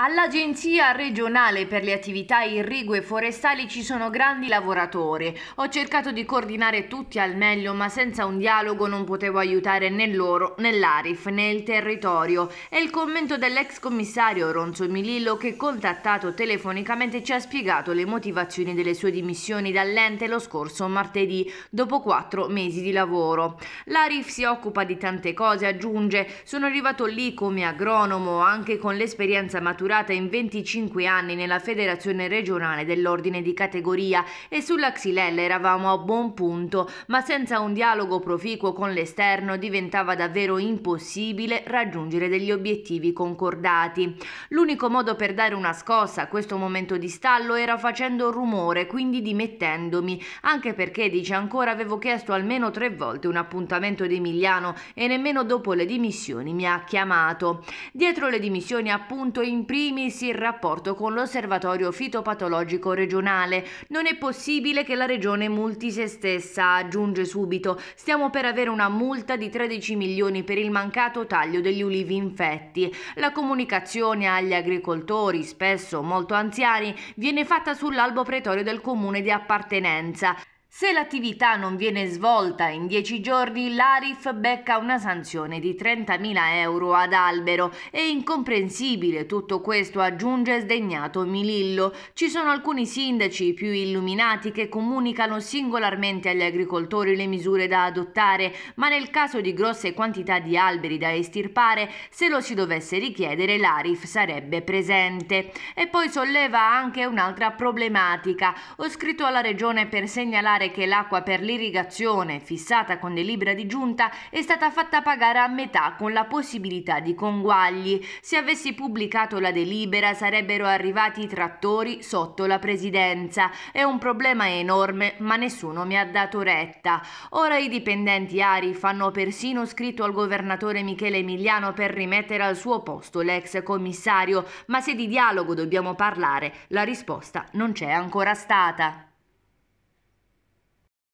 All'Agenzia regionale per le attività irrigue forestali ci sono grandi lavoratori. Ho cercato di coordinare tutti al meglio, ma senza un dialogo non potevo aiutare né loro, né l'Arif, né il territorio. È il commento dell'ex commissario Ronzo Milillo che contattato telefonicamente ci ha spiegato le motivazioni delle sue dimissioni dall'ente lo scorso martedì, dopo quattro mesi di lavoro. L'Arif si occupa di tante cose, aggiunge, sono arrivato lì come agronomo, anche con l'esperienza maturata maturata in 25 anni nella Federazione regionale dell'ordine di categoria e sulla Xylella eravamo a buon punto, ma senza un dialogo proficuo con l'esterno diventava davvero impossibile raggiungere degli obiettivi concordati. L'unico modo per dare una scossa a questo momento di stallo era facendo rumore, quindi dimettendomi, anche perché, dice ancora, avevo chiesto almeno tre volte un appuntamento di Emiliano e nemmeno dopo le dimissioni mi ha chiamato. Dietro le dimissioni appunto in prima primis il rapporto con l'Osservatorio Fitopatologico regionale. Non è possibile che la regione multi se stessa, aggiunge subito. Stiamo per avere una multa di 13 milioni per il mancato taglio degli ulivi infetti. La comunicazione agli agricoltori, spesso molto anziani, viene fatta sull'albo pretorio del comune di appartenenza. Se l'attività non viene svolta in 10 giorni, l'Arif becca una sanzione di 30.000 euro ad albero. È incomprensibile tutto questo, aggiunge sdegnato Milillo. Ci sono alcuni sindaci più illuminati che comunicano singolarmente agli agricoltori le misure da adottare, ma nel caso di grosse quantità di alberi da estirpare, se lo si dovesse richiedere, l'Arif sarebbe presente. E poi solleva anche un'altra problematica. Ho scritto alla regione per segnalare sottolineare che l'acqua per l'irrigazione, fissata con delibera di giunta, è stata fatta pagare a metà con la possibilità di conguagli. Se avessi pubblicato la delibera sarebbero arrivati i trattori sotto la presidenza. È un problema enorme, ma nessuno mi ha dato retta. Ora i dipendenti Ari fanno persino scritto al governatore Michele Emiliano per rimettere al suo posto l'ex commissario, ma se di dialogo dobbiamo parlare, la risposta non c'è ancora stata.